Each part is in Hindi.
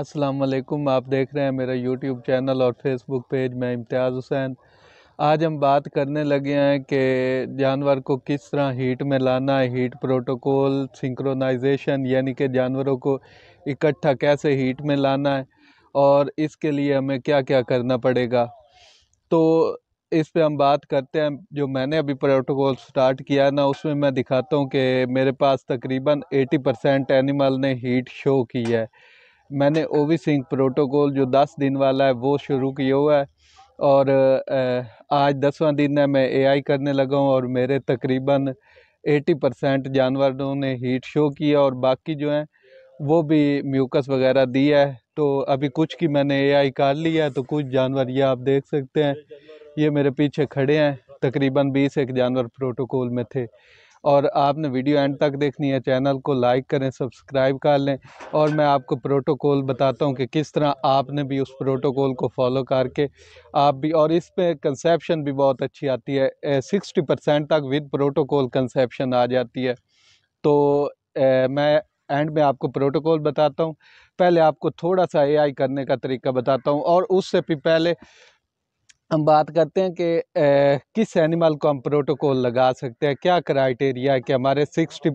अस्सलाम आप देख रहे हैं मेरा यूट्यूब चैनल और फेसबुक पेज मैं इम्तियाज़ हुसैन आज हम बात करने लगे हैं कि जानवर को किस तरह हीट में लाना है हीट प्रोटोकॉल सिंक्रोनाइजेशन यानी कि जानवरों को इकट्ठा कैसे हीट में लाना है और इसके लिए हमें क्या क्या करना पड़ेगा तो इस पे हम बात करते हैं जो मैंने अभी प्रोटोकॉल स्टार्ट किया ना उसमें मैं दिखाता हूँ कि मेरे पास तकरीबन 80 परसेंट एनिमल ने हीट शो की है मैंने ओ वी सिंह प्रोटोकॉल जो दस दिन वाला है वो शुरू किया हुआ है और आज दसवां दिन है मैं एआई करने लगा हूँ और मेरे तकरीबन 80 परसेंट जानवरों ने हीट शो किया और बाकी जो हैं वो भी म्यूकस वगैरह दिया है तो अभी कुछ की मैंने एआई कर लिया है तो कुछ जानवर ये आप देख सकते हैं ये मेरे पीछे खड़े हैं तकरीबन बीस एक जानवर प्रोटोकॉल में थे और आपने वीडियो एंड तक देखनी है चैनल को लाइक करें सब्सक्राइब कर लें और मैं आपको प्रोटोकॉल बताता हूँ कि किस तरह आपने भी उस प्रोटोकॉल को फॉलो करके आप भी और इस पर कंसेप्शन भी बहुत अच्छी आती है सिक्सटी परसेंट तक विद प्रोटोकॉल कंसेप्शन आ जाती है तो ए, मैं एंड में आपको प्रोटोकॉल बताता हूँ पहले आपको थोड़ा सा एआई करने का तरीका बताता हूँ और उससे भी पहले हम बात करते हैं कि ए, किस एनिमल को हम प्रोटोकॉल लगा सकते हैं क्या क्राइटेरिया है कि हमारे sixty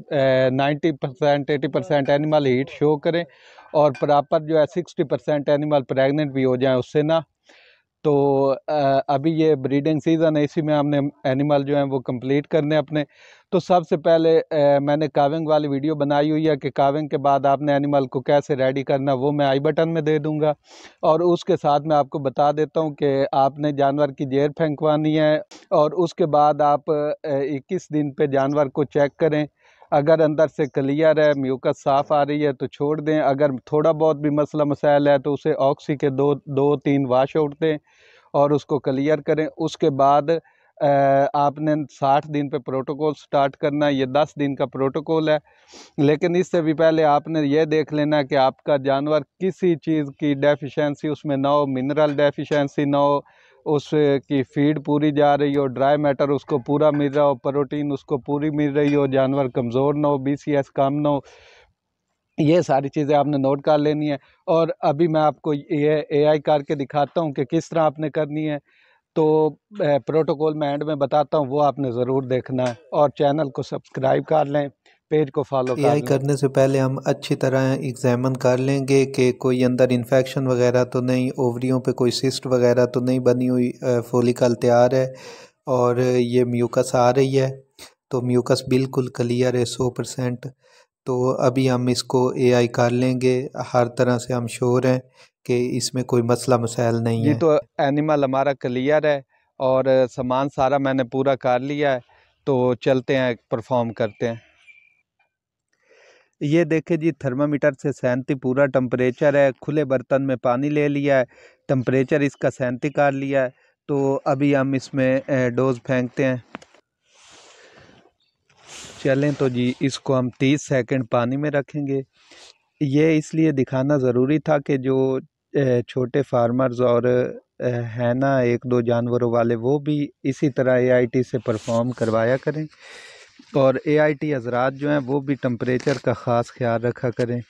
ninety percent eighty percent animal heat show करें और प्रॉपर जो है सिक्सटी परसेंट एनिमल प्रेगनेंट भी हो जाए उससे ना तो अभी ये ब्रीडिंग सीज़न है इसी में हमने एनिमल जो हैं वो कंप्लीट करने अपने तो सबसे पहले मैंने काविंग वाली वीडियो बनाई हुई है कि काविंग के बाद आपने एनिमल को कैसे रेडी करना वो मैं आई बटन में दे दूंगा और उसके साथ मैं आपको बता देता हूँ कि आपने जानवर की जेर फेंकवानी है और उसके बाद आप इक्कीस दिन पे जानवर को चेक करें अगर अंदर से क्लियर है म्यूकस साफ़ आ रही है तो छोड़ दें अगर थोड़ा बहुत भी मसला मसाइल है तो उसे ऑक्सी के दो दो तीन वाश आउट दें और उसको क्लियर करें उसके बाद आपने साठ दिन पे प्रोटोकॉल स्टार्ट करना है ये दस दिन का प्रोटोकॉल है लेकिन इससे भी पहले आपने ये देख लेना कि आपका जानवर किसी चीज़ की डेफिशिएंसी उसमें ना हो मिनरल डेफिशिएंसी ना हो उसकी फ़ीड पूरी जा रही हो ड्राई मैटर उसको पूरा मिल रहा हो प्रोटीन उसको पूरी मिल रही हो जानवर कमज़ोर ना हो बी सी एस कम ना हो ये सारी चीज़ें आपने नोट कर लेनी है और अभी मैं आपको ये ए आई करके दिखाता हूँ कि किस तरह आपने करनी है तो प्रोटोकॉल मैं एंड में बताता हूँ वो आपने ज़रूर देखना है और चैनल को सब्सक्राइब कर लें पेज को फॉलो आई करने से पहले हम अच्छी तरह एग्जामिन कर लेंगे कि कोई अंदर इन्फेक्शन वगैरह तो नहीं ओवरियों पे कोई सिस्ट वगैरह तो नहीं बनी हुई फोलिकल तैयार है और ये म्यूकस आ रही है तो म्यूकस बिल्कुल क्लियर है सौ परसेंट तो अभी हम इसको एआई कर लेंगे हर तरह से हम श्योर हैं कि इसमें कोई मसला मसाइल नहीं ये है ये तो एनिमल हमारा क्लियर है और सामान सारा मैंने पूरा कर लिया है तो चलते हैं परफॉर्म करते हैं ये देखे जी थर्मामीटर से सैंती पूरा टम्परेचर है खुले बर्तन में पानी ले लिया है टम्परेचर इसका सैंती कर लिया है तो अभी हम इसमें डोज फेंकते हैं चलें तो जी इसको हम तीस सेकंड पानी में रखेंगे ये इसलिए दिखाना ज़रूरी था कि जो छोटे फार्मर्स और है ना एक दो जानवरों वाले वो भी इसी तरह एआईटी से परफॉर्म करवाया करें और ए आई टी हजरात जो हैं वो भी टम्परेचर का ख़ास ख्याल रखा करें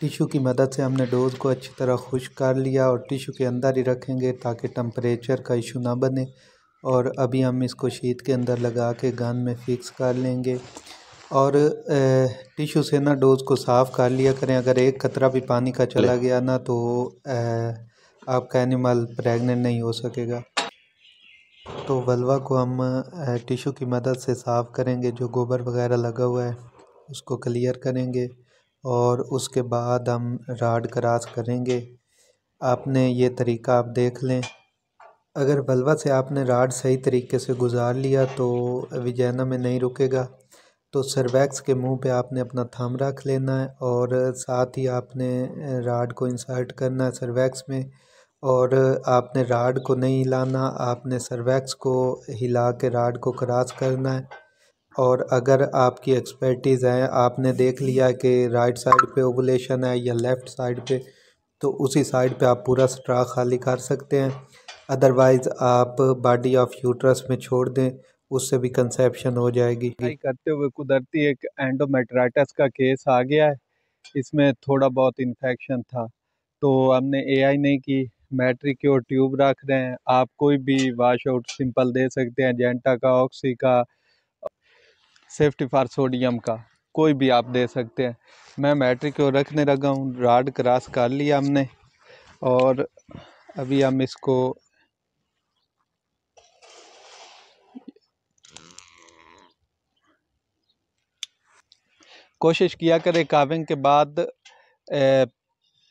टिशू की मदद से हमने डोज़ को अच्छी तरह खुश कर लिया और टिशू के अंदर ही रखेंगे ताकि टम्परेचर का इशू ना बने और अभी हम इसको शीत के अंदर लगा के गन में फ़िक्स कर लेंगे और टिशू से ना डोज़ को साफ़ कर लिया करें अगर एक कतरा भी पानी का चला गया ना तो आपका एनिमल प्रेग्नेंट नहीं हो सकेगा तो वलवा को हम टिशू की मदद से साफ़ करेंगे जो गोबर वगैरह लगा हुआ है उसको क्लियर करेंगे और उसके बाद हम राड क्रास करेंगे आपने ये तरीका आप देख लें अगर बलवा से आपने राड सही तरीके से गुजार लिया तो विजैना में नहीं रुकेगा तो सर्वैक्स के मुंह पे आपने अपना थम रख लेना है और साथ ही आपने राड को इंसर्ट करना है सर्वैक्स में और आपने राड को नहीं हिलाना आपने सर्वैक्स को हिला के राड को क्रॉस करना है और अगर आपकी एक्सपर्टीज़ है आपने देख लिया कि राइट साइड पे ओबुलेशन है या लेफ़्ट साइड पे तो उसी साइड पे आप पूरा स्ट्रा खाली कर सकते हैं अदरवाइज़ आप बॉडी ऑफ यूट्रस में छोड़ दें उससे भी कंसेप्शन हो जाएगी करते हुए कुदरती एक एंडोमेट्राइटस का केस आ गया है इसमें थोड़ा बहुत इन्फेक्शन था तो हमने एआई नहीं की मैट्रिक की और ट्यूब रख रहे हैं आप कोई भी वाश आउट सिंपल दे सकते हैं जेंटा का ऑक्सी का सेफ्टी फार सोडियम का कोई भी आप दे सकते हैं मैं बैटरी को रखने लगा हूँ राड क्रॉस कर लिया हमने और अभी हम इसको कोशिश किया करें काविंग के बाद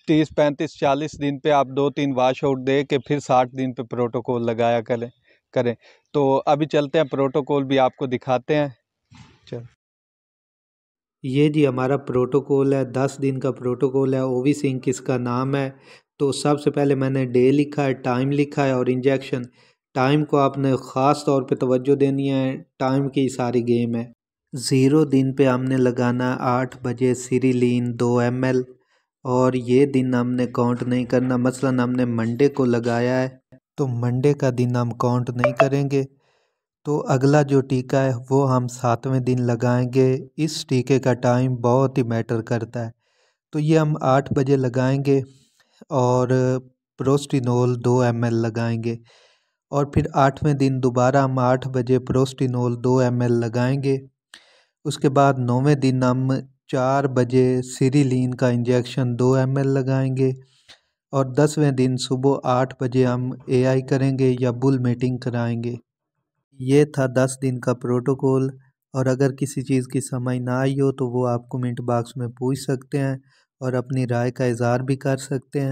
तीस पैंतीस चालीस दिन पे आप दो तीन वाश आउट दे के फिर साठ दिन पे प्रोटोकॉल लगाया करें करें तो अभी चलते हैं प्रोटोकॉल भी आपको दिखाते हैं चल ये जी हमारा प्रोटोकॉल है दस दिन का प्रोटोकॉल है ओवी सिंह किसका नाम है तो सबसे पहले मैंने डे लिखा है टाइम लिखा है और इंजेक्शन टाइम को आपने ख़ास तौर पे तवज्जो देनी है टाइम की सारी गेम है ज़ीरो दिन पे हमने लगाना आठ बजे सीरीलिन दो एम एल और ये दिन हमने काउंट नहीं करना मसलन हमने मंडे को लगाया है तो मंडे का दिन हम काउंट नहीं करेंगे तो अगला जो टीका है वो हम सातवें दिन लगाएंगे इस टीके का टाइम बहुत ही मैटर करता है तो ये हम आठ बजे लगाएंगे और प्रोस्टिनोल दो एम लगाएंगे और फिर आठवें दिन दोबारा हम आठ बजे प्रोस्टिनोल दो एम लगाएंगे उसके बाद नौवें दिन हम चार बजे सीरीलिन का इंजेक्शन दो एम लगाएंगे और दसवें दिन सुबह आठ बजे हम एआई करेंगे या बुल मीटिंग कराएंगे ये था दस दिन का प्रोटोकॉल और अगर किसी चीज़ की समझ ना आई हो तो वो आप कमेंट बॉक्स में पूछ सकते हैं और अपनी राय का इजहार भी कर सकते हैं